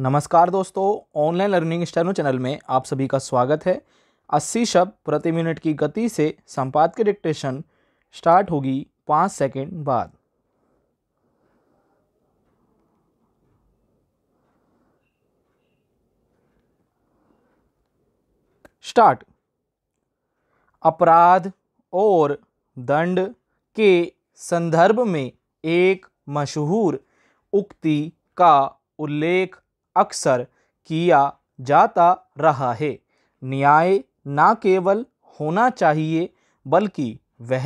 नमस्कार दोस्तों online learning steno channel में आप सभी का स्वागत है 80 शब्द प्रति मिनट की गति से संपाद के डिक्टेशन स्टार्ट होगी पाँच सेकंड बाद स्टार्ट अपराध और दंड के संदर्भ में एक मशहूर उक्ति का उल्लेख अक्सर किया जाता रहा है न्याय न केवल होना चाहिए बल्कि वह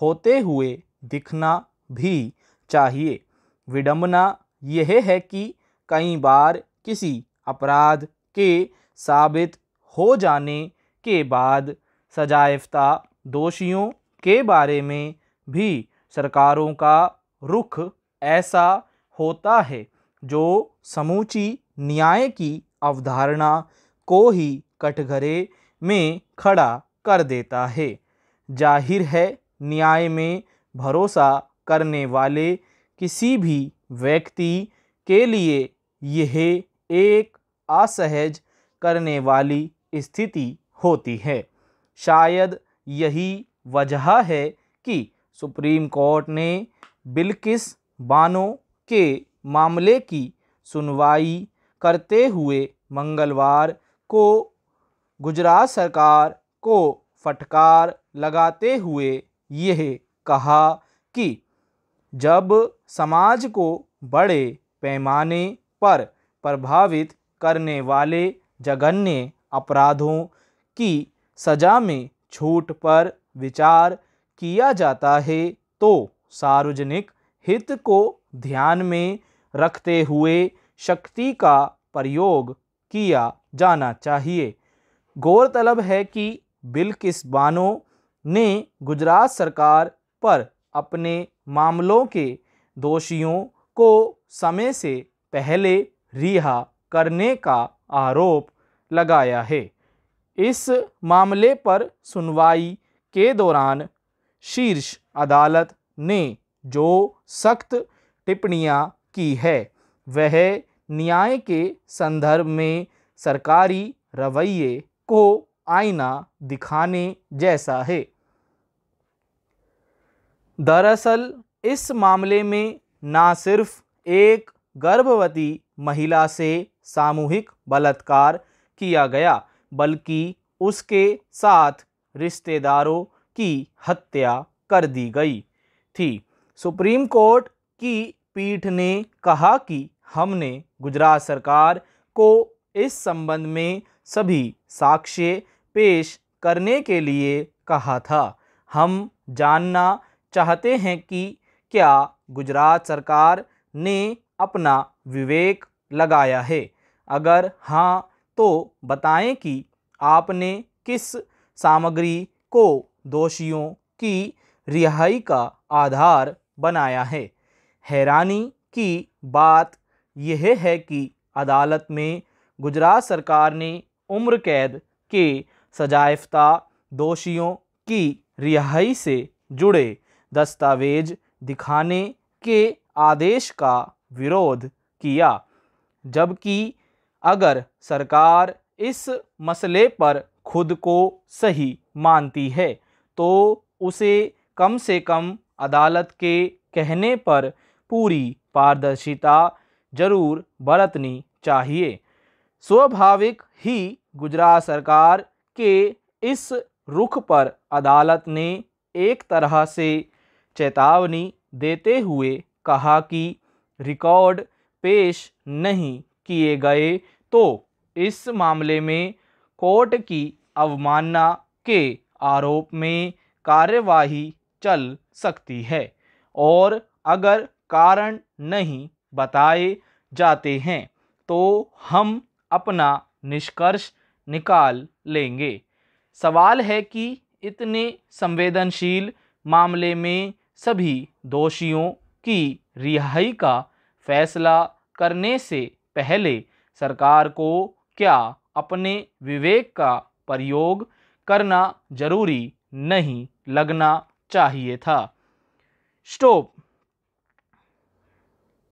होते हुए दिखना भी चाहिए विडम्बना यह है कि कई बार किसी अपराध के साबित हो जाने के बाद सजायफ्ता दोषियों के बारे में भी सरकारों का रुख ऐसा होता है जो समूची न्याय की अवधारणा को ही कटघरे में खड़ा कर देता है जाहिर है न्याय में भरोसा करने वाले किसी भी व्यक्ति के लिए यह एक असहज करने वाली स्थिति होती है शायद यही वजह है कि सुप्रीम कोर्ट ने बिल्किस बानो के मामले की सुनवाई करते हुए मंगलवार को गुजरात सरकार को फटकार लगाते हुए यह कहा कि जब समाज को बड़े पैमाने पर प्रभावित करने वाले जघन्य अपराधों की सज़ा में छूट पर विचार किया जाता है तो सार्वजनिक हित को ध्यान में रखते हुए शक्ति का प्रयोग किया जाना चाहिए गौरतलब है कि बिल्किस बानो ने गुजरात सरकार पर अपने मामलों के दोषियों को समय से पहले रिहा करने का आरोप लगाया है इस मामले पर सुनवाई के दौरान शीर्ष अदालत ने जो सख्त टिप्पणियां की है वह न्याय के संदर्भ में सरकारी रवैये को आईना दिखाने जैसा है दरअसल इस मामले में ना सिर्फ एक गर्भवती महिला से सामूहिक बलात्कार किया गया बल्कि उसके साथ रिश्तेदारों की हत्या कर दी गई थी सुप्रीम कोर्ट की पीठ ने कहा कि हमने गुजरात सरकार को इस संबंध में सभी साक्ष्य पेश करने के लिए कहा था हम जानना चाहते हैं कि क्या गुजरात सरकार ने अपना विवेक लगाया है अगर हाँ तो बताएं कि आपने किस सामग्री को दोषियों की रिहाई का आधार बनाया है हैरानी की बात यह है कि अदालत में गुजरात सरकार ने उम्र कैद के सजायफ्ता दोषियों की रिहाई से जुड़े दस्तावेज दिखाने के आदेश का विरोध किया जबकि अगर सरकार इस मसले पर खुद को सही मानती है तो उसे कम से कम अदालत के कहने पर पूरी पारदर्शिता जरूर बरतनी चाहिए स्वाभाविक ही गुजरात सरकार के इस रुख पर अदालत ने एक तरह से चेतावनी देते हुए कहा कि रिकॉर्ड पेश नहीं किए गए तो इस मामले में कोर्ट की अवमानना के आरोप में कार्यवाही चल सकती है और अगर कारण नहीं बताए जाते हैं तो हम अपना निष्कर्ष निकाल लेंगे सवाल है कि इतने संवेदनशील मामले में सभी दोषियों की रिहाई का फैसला करने से पहले सरकार को क्या अपने विवेक का प्रयोग करना जरूरी नहीं लगना चाहिए था स्टोप